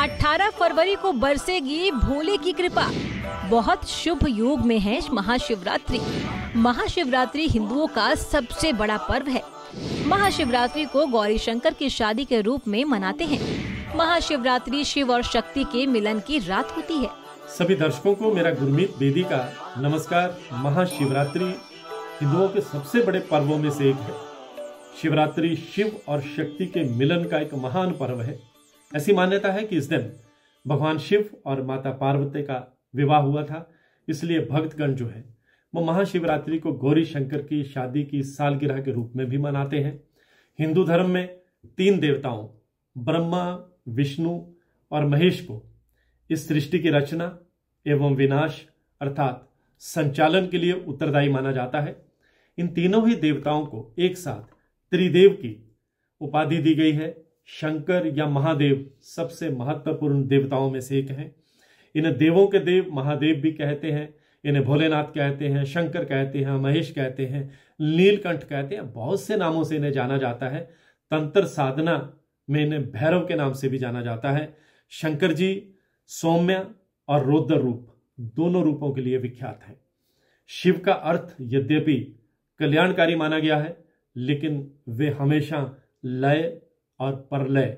18 फरवरी को बरसेगी भोले की कृपा बहुत शुभ योग में है महाशिवरात्रि महाशिवरात्रि हिंदुओं का सबसे बड़ा पर्व है महाशिवरात्रि को गौरी शंकर की शादी के रूप में मनाते हैं महाशिवरात्रि शिव और शक्ति के मिलन की रात होती है सभी दर्शकों को मेरा गुरमीत बेदी का नमस्कार महाशिवरात्रि हिंदुओं के सबसे बड़े पर्वों में से एक है शिवरात्रि शिव और शक्ति के मिलन का एक महान पर्व है ऐसी मान्यता है कि इस दिन भगवान शिव और माता पार्वती का विवाह हुआ था इसलिए भक्तगण जो है वो महाशिवरात्रि को गौरी शंकर की शादी की सालगिरह के रूप में भी मनाते हैं हिंदू धर्म में तीन देवताओं ब्रह्मा विष्णु और महेश को इस सृष्टि की रचना एवं विनाश अर्थात संचालन के लिए उत्तरदायी माना जाता है इन तीनों ही देवताओं को एक साथ त्रिदेव की उपाधि दी गई है शंकर या महादेव सबसे महत्वपूर्ण देवताओं में से एक हैं इन्हें देवों के देव महादेव भी कहते हैं इन्हें भोलेनाथ कहते हैं शंकर कहते हैं महेश कहते हैं नीलकंठ कहते हैं बहुत से नामों से इन्हें जाना जाता है तंत्र साधना में इन्हें भैरव के नाम से भी जाना जाता है शंकर जी सौम्य और रौद्र रूप दोनों रूपों के लिए विख्यात हैं शिव का अर्थ यद्यपि कल्याणकारी माना गया है लेकिन वे हमेशा लय और परलय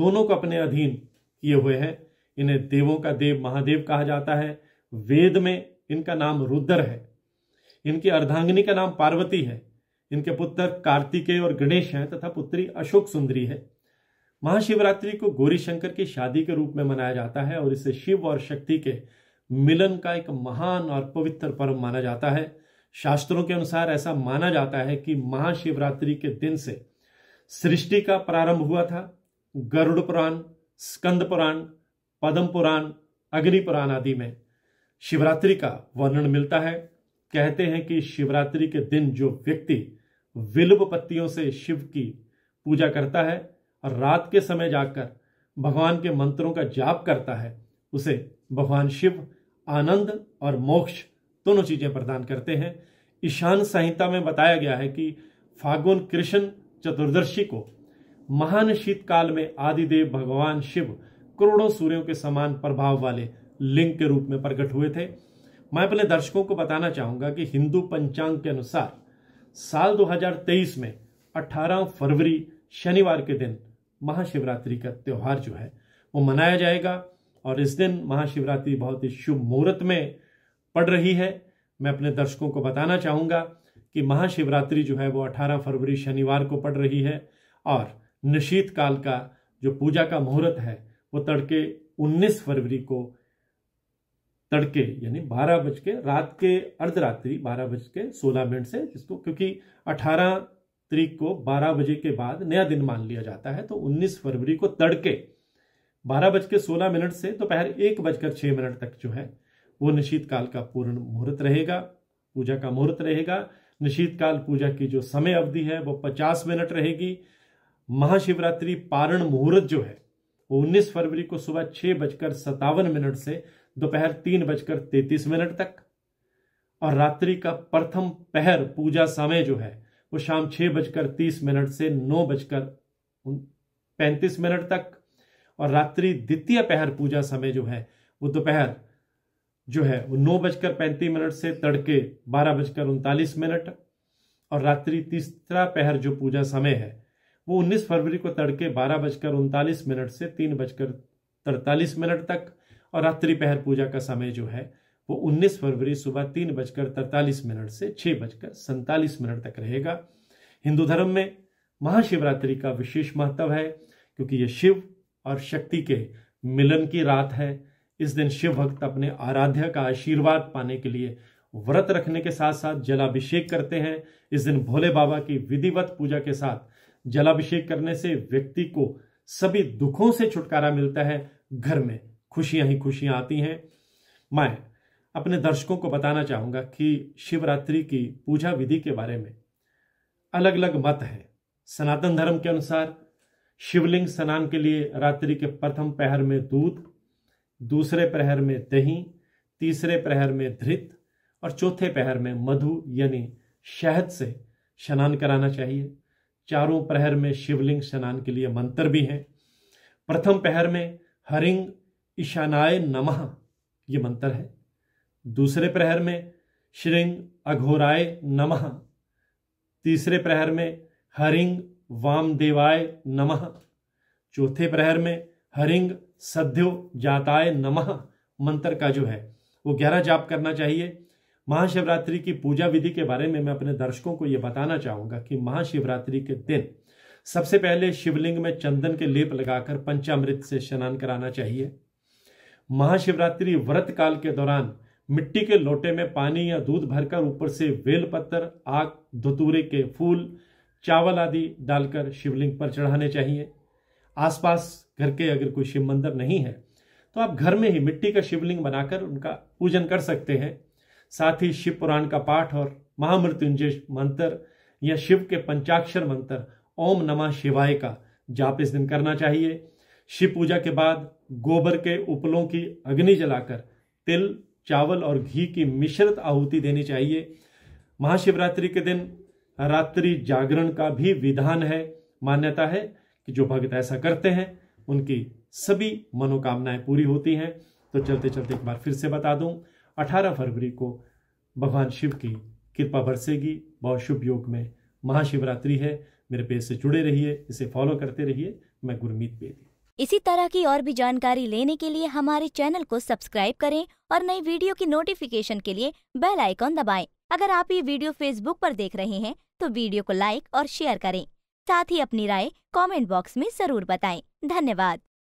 दोनों को अपने अधीन किए हुए हैं इन्हें देवों का देव महादेव कहा जाता है वेद में इनका नाम रुद्र है इनकी अर्धांगिनी का नाम पार्वती है इनके पुत्र कार्तिकेय और गणेश हैं तथा पुत्री अशोक सुंदरी है महाशिवरात्रि को गौरी शंकर की शादी के रूप में मनाया जाता है और इसे शिव और शक्ति के मिलन का एक महान और पवित्र पर्व माना जाता है शास्त्रों के अनुसार ऐसा माना जाता है कि महाशिवरात्रि के दिन से सृष्टि का प्रारंभ हुआ था गरुड़ पुराण स्कंद पुराण पद्म पुराण अग्नि पुराण आदि में शिवरात्रि का वर्णन मिलता है कहते हैं कि शिवरात्रि के दिन जो व्यक्ति विल्व पत्तियों से शिव की पूजा करता है और रात के समय जाकर भगवान के मंत्रों का जाप करता है उसे भगवान शिव आनंद और मोक्ष दोनों चीजें प्रदान करते हैं ईशान संहिता में बताया गया है कि फागुन कृष्ण चतुर्दशी को महान शीतकाल में आदिदेव भगवान शिव करोड़ों सूर्यों के समान प्रभाव वाले लिंग के रूप में प्रकट हुए थे मैं अपने दर्शकों को बताना चाहूंगा कि हिंदू पंचांग के अनुसार साल 2023 में 18 फरवरी शनिवार के दिन महाशिवरात्रि का त्यौहार जो है वो मनाया जाएगा और इस दिन महाशिवरात्रि बहुत ही शुभ मुहूर्त में पड़ रही है मैं अपने दर्शकों को बताना चाहूंगा कि महाशिवरात्रि जो है वो 18 फरवरी शनिवार को पड़ रही है और निशीत काल का जो पूजा का मुहूर्त है वो तड़के 19 फरवरी को तड़के यानी बारह बज के रात के अर्धरात्रि बारह बज के सोलह मिनट से जिसको क्योंकि 18 तारीख को 12 बजे के बाद नया दिन मान लिया जाता है तो 19 फरवरी को तड़के बारह बज के सोलह मिनट से दोपहर एक बजकर छह मिनट तक जो है वो निश्चित काल का पूर्ण मुहूर्त रहेगा पूजा का मुहूर्त रहेगा निशीतकाल पूजा की जो समय अवधि है वो पचास मिनट रहेगी महाशिवरात्रि पारण मुहूर्त जो है वो उन्नीस फरवरी को सुबह छह बजकर सत्तावन मिनट से दोपहर तीन बजकर तैतीस मिनट तक और रात्रि का प्रथम पहर पूजा समय जो है वो शाम छह बजकर तीस मिनट से नौ बजकर पैंतीस मिनट तक और रात्रि द्वितीय पहर पूजा समय जो है वो दोपहर जो है वो नौ बजकर पैंतीस मिनट से तड़के बारह बजकर उनतालीस मिनट और रात्रि तीसरा पहर जो पूजा समय है वो 19 फरवरी को तड़के बारह बजकर उनतालीस मिनट से तीन बजकर तड़तालीस मिनट तक और रात्रि पहर पूजा का समय जो है वो 19 फरवरी सुबह तीन बजकर तड़तालीस मिनट से छः बजकर सैंतालीस मिनट तक रहेगा हिंदू धर्म में महाशिवरात्रि का विशेष महत्व है क्योंकि ये शिव और शक्ति के मिलन की रात है इस दिन शिव भक्त अपने आराध्य का आशीर्वाद पाने के लिए व्रत रखने के साथ साथ जलाभिषेक करते हैं इस दिन भोले बाबा की विधिवत पूजा के साथ जलाभिषेक करने से व्यक्ति को सभी दुखों से छुटकारा मिलता है घर में खुशियां ही खुशियां आती हैं मैं अपने दर्शकों को बताना चाहूंगा कि शिवरात्रि की पूजा विधि के बारे में अलग अलग मत है सनातन धर्म के अनुसार शिवलिंग स्नान के लिए रात्रि के प्रथम पहर में दूध दूसरे प्रहर में दही तीसरे प्रहर में धृत और चौथे प्रहर में मधु यानी शहद से स्नान कराना चाहिए चारों प्रहर में शिवलिंग स्नान के लिए मंत्र भी हैं प्रथम प्रहर में हरिंग ईशानाय नमः ये मंत्र है दूसरे प्रहर में श्रृंग अघोराय नमः तीसरे प्रहर में हरिंग वामदेवाय नमः चौथे प्रहर में हरिंग सद्यो जाताय नमः मंत्र का जो है वो गहरा जाप करना चाहिए महाशिवरात्रि की पूजा विधि के बारे में मैं अपने दर्शकों को यह बताना चाहूंगा कि महाशिवरात्रि के दिन सबसे पहले शिवलिंग में चंदन के लेप लगाकर पंचामृत से स्नान कराना चाहिए महाशिवरात्रि व्रत काल के दौरान मिट्टी के लोटे में पानी या दूध भरकर ऊपर से बेल पत्थर आग धतूरे के फूल चावल आदि डालकर शिवलिंग पर चढ़ाने चाहिए आसपास घर के अगर कोई शिव मंदिर नहीं है तो आप घर में ही मिट्टी का शिवलिंग बनाकर उनका पूजन कर सकते हैं साथ ही शिव पुराण का पाठ और महामृत्युंजय मंत्र या शिव के पंचाक्षर मंत्र ओम नमः शिवाय का जाप इस दिन करना चाहिए शिव पूजा के बाद गोबर के उपलों की अग्नि जलाकर तिल चावल और घी की मिश्रित आहुति देनी चाहिए महाशिवरात्रि के दिन रात्रि जागरण का भी विधान है मान्यता है कि जो भक्त ऐसा करते हैं उनकी सभी मनोकामनाएं पूरी होती हैं तो चलते चलते एक बार फिर से बता दूं 18 फरवरी को भगवान शिव की कृपा बरसेगी बहुत शुभ योग में महाशिवरात्रि है मेरे पेज से जुड़े रहिए इसे फॉलो करते रहिए मैं गुरमीत बेदी इसी तरह की और भी जानकारी लेने के लिए हमारे चैनल को सब्सक्राइब करें और नई वीडियो की नोटिफिकेशन के लिए बेल आइकॉन दबाएं। अगर आप ये वीडियो फेसबुक पर देख रहे हैं तो वीडियो को लाइक और शेयर करें साथ ही अपनी राय कमेंट बॉक्स में जरूर बताएं। धन्यवाद